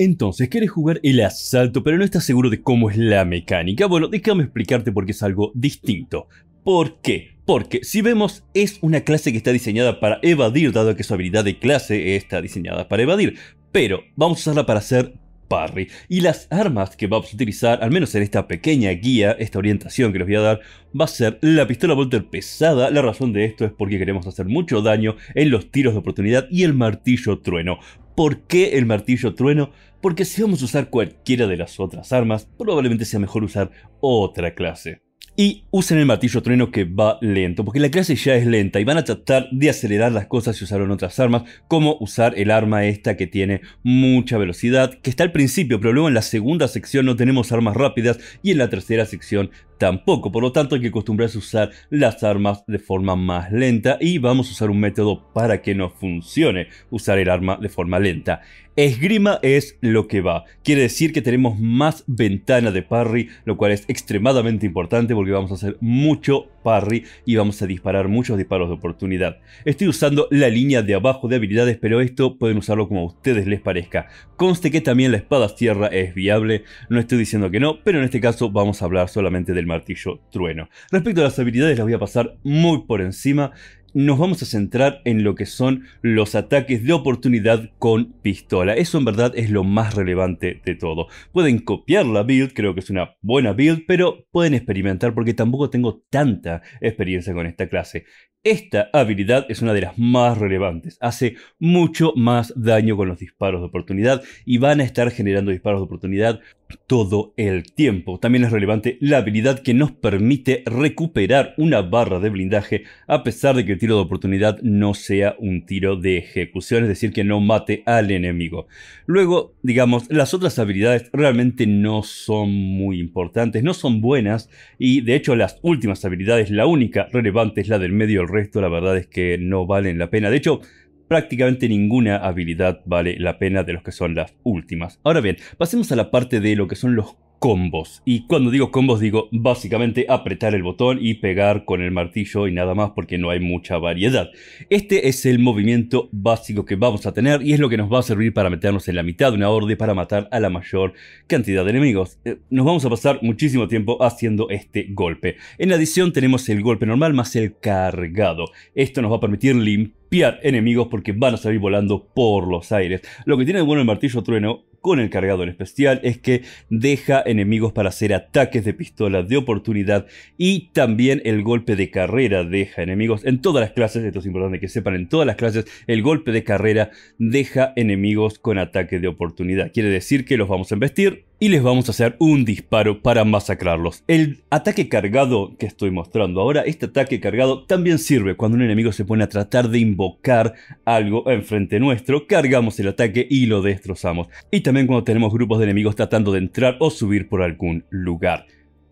Entonces, quieres jugar el asalto, pero no estás seguro de cómo es la mecánica. Bueno, déjame explicarte porque es algo distinto. ¿Por qué? Porque si vemos es una clase que está diseñada para evadir, dado que su habilidad de clase está diseñada para evadir. Pero vamos a usarla para hacer parry. Y las armas que vamos a utilizar, al menos en esta pequeña guía, esta orientación que les voy a dar, va a ser la pistola Volter pesada. La razón de esto es porque queremos hacer mucho daño en los tiros de oportunidad y el martillo trueno. ¿Por qué el martillo trueno? Porque si vamos a usar cualquiera de las otras armas, probablemente sea mejor usar otra clase. Y usen el martillo trueno que va lento, porque la clase ya es lenta y van a tratar de acelerar las cosas si usaron otras armas, como usar el arma esta que tiene mucha velocidad, que está al principio, pero luego en la segunda sección no tenemos armas rápidas y en la tercera sección tampoco. Por lo tanto, hay que acostumbrarse a usar las armas de forma más lenta y vamos a usar un método para que nos funcione usar el arma de forma lenta. Esgrima es lo que va. Quiere decir que tenemos más ventana de parry, lo cual es extremadamente importante porque vamos a hacer mucho parry y vamos a disparar muchos disparos de oportunidad. Estoy usando la línea de abajo de habilidades, pero esto pueden usarlo como a ustedes les parezca. Conste que también la espada tierra es viable, no estoy diciendo que no, pero en este caso vamos a hablar solamente del martillo trueno. Respecto a las habilidades las voy a pasar muy por encima. Nos vamos a centrar en lo que son los ataques de oportunidad con pistola. Eso en verdad es lo más relevante de todo. Pueden copiar la build, creo que es una buena build, pero pueden experimentar porque tampoco tengo tanta experiencia con esta clase. Esta habilidad es una de las más relevantes, hace mucho más daño con los disparos de oportunidad y van a estar generando disparos de oportunidad todo el tiempo. También es relevante la habilidad que nos permite recuperar una barra de blindaje a pesar de que el tiro de oportunidad no sea un tiro de ejecución, es decir, que no mate al enemigo. Luego, digamos, las otras habilidades realmente no son muy importantes, no son buenas y de hecho las últimas habilidades, la única relevante es la del medio, el resto la verdad es que no valen la pena. De hecho, prácticamente ninguna habilidad vale la pena de los que son las últimas. Ahora bien, pasemos a la parte de lo que son los combos. Y cuando digo combos digo básicamente apretar el botón y pegar con el martillo y nada más porque no hay mucha variedad. Este es el movimiento básico que vamos a tener y es lo que nos va a servir para meternos en la mitad de una orden para matar a la mayor cantidad de enemigos. Eh, nos vamos a pasar muchísimo tiempo haciendo este golpe. En adición tenemos el golpe normal más el cargado. Esto nos va a permitir limpiar enemigos porque van a salir volando por los aires. Lo que tiene de bueno el martillo trueno con el cargador especial es que deja enemigos para hacer ataques de pistola de oportunidad y también el golpe de carrera deja enemigos en todas las clases, esto es importante que sepan, en todas las clases el golpe de carrera deja enemigos con ataque de oportunidad. Quiere decir que los vamos a embestir, y les vamos a hacer un disparo para masacrarlos. El ataque cargado que estoy mostrando ahora, este ataque cargado también sirve cuando un enemigo se pone a tratar de invocar algo enfrente nuestro, cargamos el ataque y lo destrozamos. Y también cuando tenemos grupos de enemigos tratando de entrar o subir por algún lugar.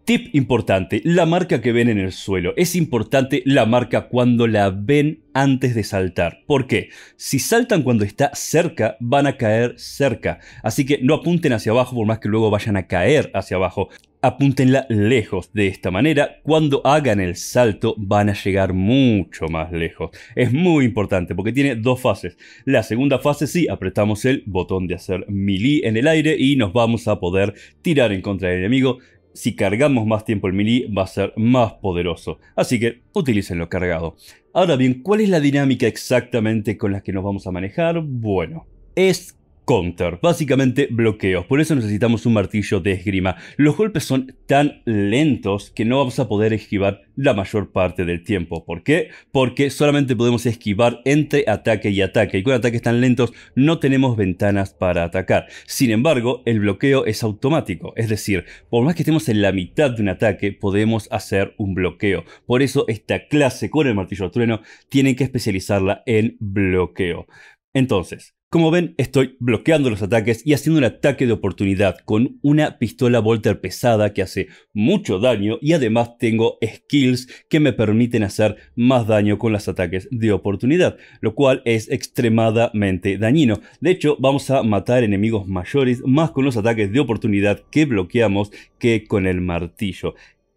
Tip importante, la marca que ven en el suelo. Es importante la marca cuando la ven antes de saltar. ¿Por qué? Si saltan cuando está cerca, van a caer cerca. Así que no apunten hacia abajo por más que luego vayan a caer hacia abajo. Apúntenla lejos. De esta manera, cuando hagan el salto, van a llegar mucho más lejos. Es muy importante porque tiene dos fases. La segunda fase sí, apretamos el botón de hacer melee en el aire y nos vamos a poder tirar en contra del enemigo si cargamos más tiempo el mini va a ser más poderoso. Así que utilicenlo cargado. Ahora bien, ¿cuál es la dinámica exactamente con la que nos vamos a manejar? Bueno, es counter, básicamente bloqueos. Por eso necesitamos un martillo de esgrima. Los golpes son tan lentos que no vamos a poder esquivar la mayor parte del tiempo. ¿Por qué? Porque solamente podemos esquivar entre ataque y ataque. Y con ataques tan lentos no tenemos ventanas para atacar. Sin embargo, el bloqueo es automático. Es decir, por más que estemos en la mitad de un ataque, podemos hacer un bloqueo. Por eso esta clase con el martillo de trueno tienen que especializarla en bloqueo. Entonces, como ven, estoy bloqueando los ataques y haciendo un ataque de oportunidad con una pistola Volter pesada que hace mucho daño y además tengo skills que me permiten hacer más daño con los ataques de oportunidad, lo cual es extremadamente dañino. De hecho, vamos a matar enemigos mayores más con los ataques de oportunidad que bloqueamos que con el martillo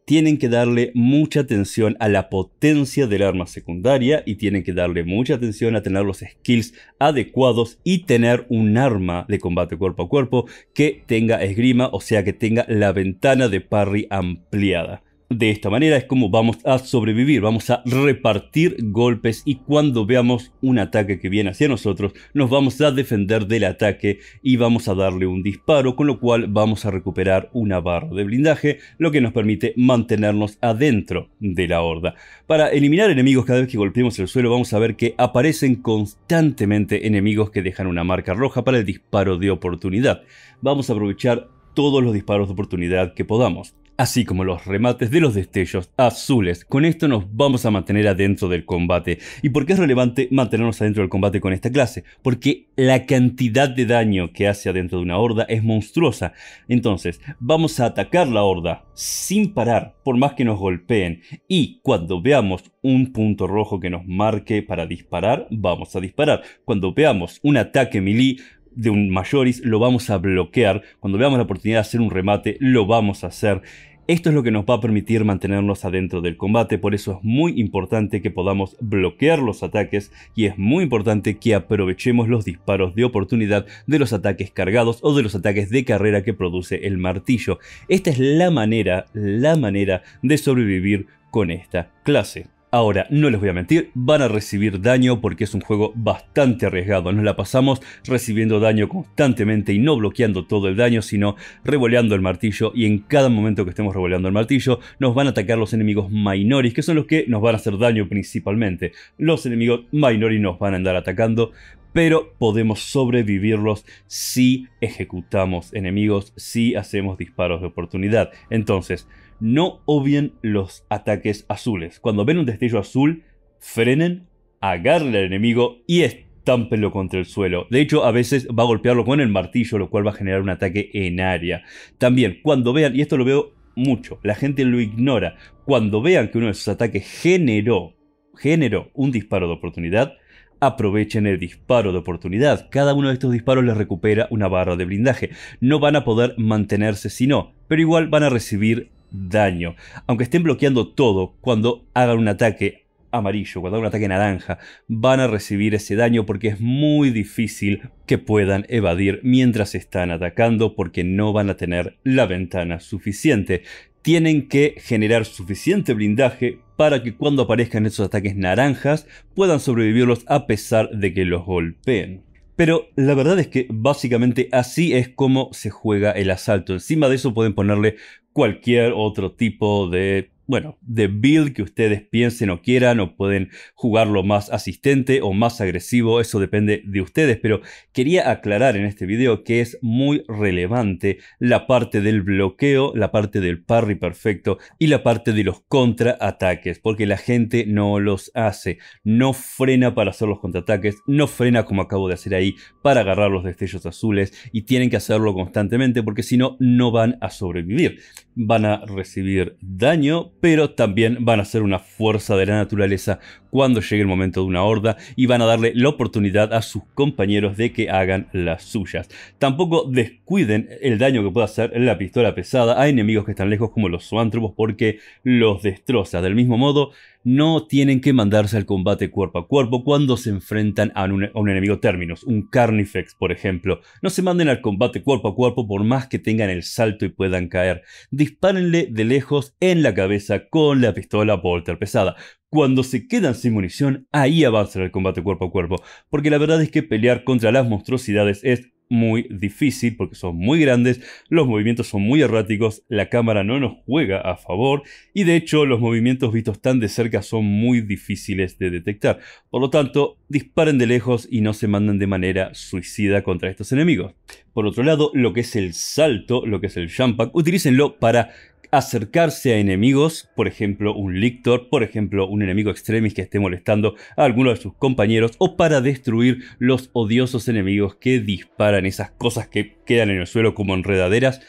tienen que darle mucha atención a la potencia del arma secundaria y tienen que darle mucha atención a tener los skills adecuados y tener un arma de combate cuerpo a cuerpo que tenga esgrima, o sea que tenga la ventana de parry ampliada. De esta manera es como vamos a sobrevivir, vamos a repartir golpes y cuando veamos un ataque que viene hacia nosotros, nos vamos a defender del ataque y vamos a darle un disparo, con lo cual vamos a recuperar una barra de blindaje, lo que nos permite mantenernos adentro de la horda. Para eliminar enemigos cada vez que golpeemos el suelo, vamos a ver que aparecen constantemente enemigos que dejan una marca roja para el disparo de oportunidad. Vamos a aprovechar todos los disparos de oportunidad que podamos así como los remates de los destellos azules. Con esto nos vamos a mantener adentro del combate. ¿Y por qué es relevante mantenernos adentro del combate con esta clase? Porque la cantidad de daño que hace adentro de una horda es monstruosa. Entonces, vamos a atacar la horda sin parar, por más que nos golpeen. Y cuando veamos un punto rojo que nos marque para disparar, vamos a disparar. Cuando veamos un ataque melee, de un mayoris, lo vamos a bloquear. Cuando veamos la oportunidad de hacer un remate, lo vamos a hacer. Esto es lo que nos va a permitir mantenernos adentro del combate, por eso es muy importante que podamos bloquear los ataques y es muy importante que aprovechemos los disparos de oportunidad de los ataques cargados o de los ataques de carrera que produce el martillo. Esta es la manera, la manera de sobrevivir con esta clase. Ahora, no les voy a mentir, van a recibir daño porque es un juego bastante arriesgado. Nos la pasamos recibiendo daño constantemente y no bloqueando todo el daño, sino revoleando el martillo. Y en cada momento que estemos revoleando el martillo, nos van a atacar los enemigos minoris, que son los que nos van a hacer daño principalmente. Los enemigos minoris nos van a andar atacando, pero podemos sobrevivirlos si ejecutamos enemigos, si hacemos disparos de oportunidad. Entonces, no obvien los ataques azules. Cuando ven un destello azul, frenen, agarren al enemigo y estámpenlo contra el suelo. De hecho, a veces va a golpearlo con el martillo, lo cual va a generar un ataque en área. También, cuando vean, y esto lo veo mucho, la gente lo ignora, cuando vean que uno de sus ataques generó, generó un disparo de oportunidad, aprovechen el disparo de oportunidad. Cada uno de estos disparos les recupera una barra de blindaje. No van a poder mantenerse si no, pero igual van a recibir daño. Aunque estén bloqueando todo, cuando hagan un ataque amarillo, cuando hagan un ataque naranja, van a recibir ese daño porque es muy difícil que puedan evadir mientras están atacando porque no van a tener la ventana suficiente. Tienen que generar suficiente blindaje para que cuando aparezcan esos ataques naranjas puedan sobrevivirlos a pesar de que los golpeen. Pero la verdad es que básicamente así es como se juega el asalto. Encima de eso pueden ponerle cualquier otro tipo de bueno, de build que ustedes piensen o quieran, o pueden jugarlo más asistente o más agresivo, eso depende de ustedes, pero quería aclarar en este video que es muy relevante la parte del bloqueo, la parte del parry perfecto y la parte de los contraataques, porque la gente no los hace, no frena para hacer los contraataques, no frena como acabo de hacer ahí para agarrar los destellos azules y tienen que hacerlo constantemente porque si no, no van a sobrevivir, van a recibir daño pero también van a ser una fuerza de la naturaleza cuando llegue el momento de una horda y van a darle la oportunidad a sus compañeros de que hagan las suyas. Tampoco descuiden el daño que puede hacer la pistola pesada a enemigos que están lejos como los zoántropos porque los destroza. Del mismo modo, no tienen que mandarse al combate cuerpo a cuerpo cuando se enfrentan a un, enemigo términos, un Carnifex por ejemplo. No se manden al combate cuerpo a cuerpo por más que tengan el salto y puedan caer. Dispárenle de lejos en la cabeza con la pistola Polter pesada cuando se quedan sin munición, ahí avanza el combate cuerpo a cuerpo. Porque la verdad es que pelear contra las monstruosidades es muy difícil porque son muy grandes, los movimientos son muy erráticos, la cámara no nos juega a favor y de hecho los movimientos vistos tan de cerca son muy difíciles de detectar. Por lo tanto, disparen de lejos y no se manden de manera suicida contra estos enemigos. Por otro lado, lo que es el salto, lo que es el jump pack, utilícenlo para acercarse a enemigos, por ejemplo un lictor, por ejemplo un enemigo extremis que esté molestando a alguno de sus compañeros o para destruir los odiosos enemigos que disparan esas cosas que quedan en el suelo como enredaderas.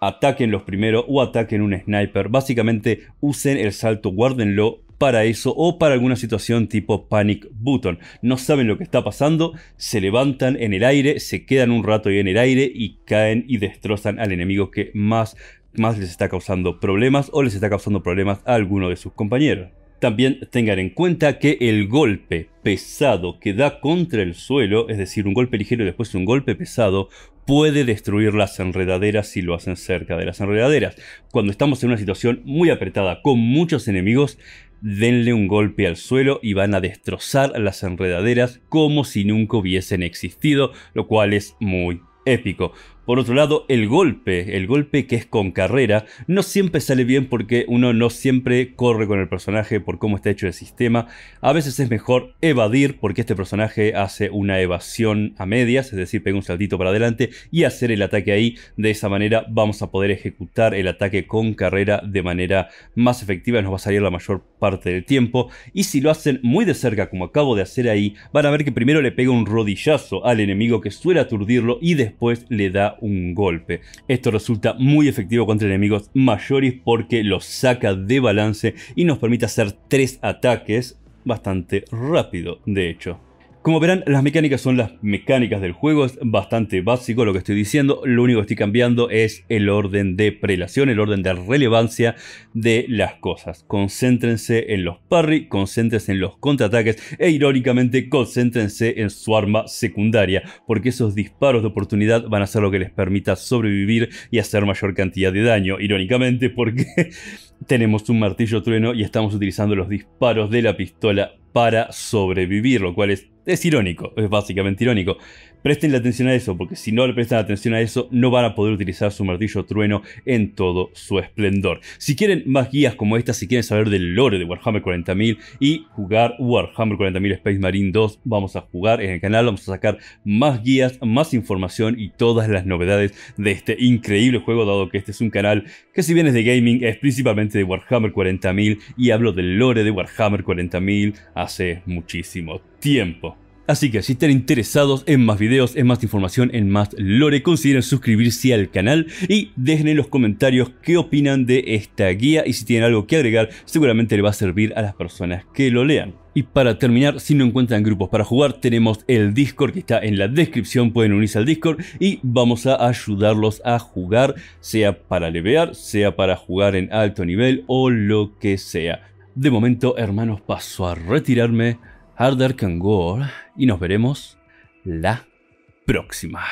ataquen los primero o ataquen un sniper. Básicamente usen el salto, guárdenlo para eso o para alguna situación tipo panic button. No saben lo que está pasando, se levantan en el aire, se quedan un rato ahí en el aire y caen y destrozan al enemigo que más más les está causando problemas o les está causando problemas a alguno de sus compañeros. También tengan en cuenta que el golpe pesado que da contra el suelo, es decir, un golpe ligero y después un golpe pesado, puede destruir las enredaderas si lo hacen cerca de las enredaderas. Cuando estamos en una situación muy apretada con muchos enemigos, denle un golpe al suelo y van a destrozar las enredaderas como si nunca hubiesen existido, lo cual es muy épico. Por otro lado, el golpe, el golpe que es con carrera, no siempre sale bien porque uno no siempre corre con el personaje por cómo está hecho el sistema. A veces es mejor evadir porque este personaje hace una evasión a medias, es decir, pega un saltito para adelante y hacer el ataque ahí. De esa manera vamos a poder ejecutar el ataque con carrera de manera más efectiva, nos va a salir la mayor parte del tiempo. Y si lo hacen muy de cerca, como acabo de hacer ahí, van a ver que primero le pega un rodillazo al enemigo que suele aturdirlo y después le da un golpe. Esto resulta muy efectivo contra enemigos mayores porque los saca de balance y nos permite hacer tres ataques bastante rápido, de hecho. Como verán, las mecánicas son las mecánicas del juego, es bastante básico lo que estoy diciendo, lo único que estoy cambiando es el orden de prelación, el orden de relevancia de las cosas. Concéntrense en los parry, concéntrense en los contraataques e irónicamente concéntrense en su arma secundaria, porque esos disparos de oportunidad van a ser lo que les permita sobrevivir y hacer mayor cantidad de daño, irónicamente porque tenemos un martillo trueno y estamos utilizando los disparos de la pistola para sobrevivir, lo cual es es irónico, es básicamente irónico. Prestenle atención a eso, porque si no le prestan atención a eso, no van a poder utilizar su martillo trueno en todo su esplendor. Si quieren más guías como esta, si quieren saber del lore de Warhammer 40.000 y jugar Warhammer 40.000 Space Marine 2, vamos a jugar en el canal, vamos a sacar más guías, más información y todas las novedades de este increíble juego, dado que este es un canal que si bien es de gaming, es principalmente de Warhammer 40.000 y hablo del lore de Warhammer 40.000 hace muchísimo tiempo. Así que si están interesados en más videos, en más información, en más lore, consideren suscribirse al canal y dejen en los comentarios qué opinan de esta guía y si tienen algo que agregar, seguramente le va a servir a las personas que lo lean. Y para terminar, si no encuentran grupos para jugar, tenemos el Discord que está en la descripción, pueden unirse al Discord y vamos a ayudarlos a jugar, sea para levear, sea para jugar en alto nivel o lo que sea. De momento, hermanos, paso a retirarme. Harder Can Go, y nos veremos la próxima.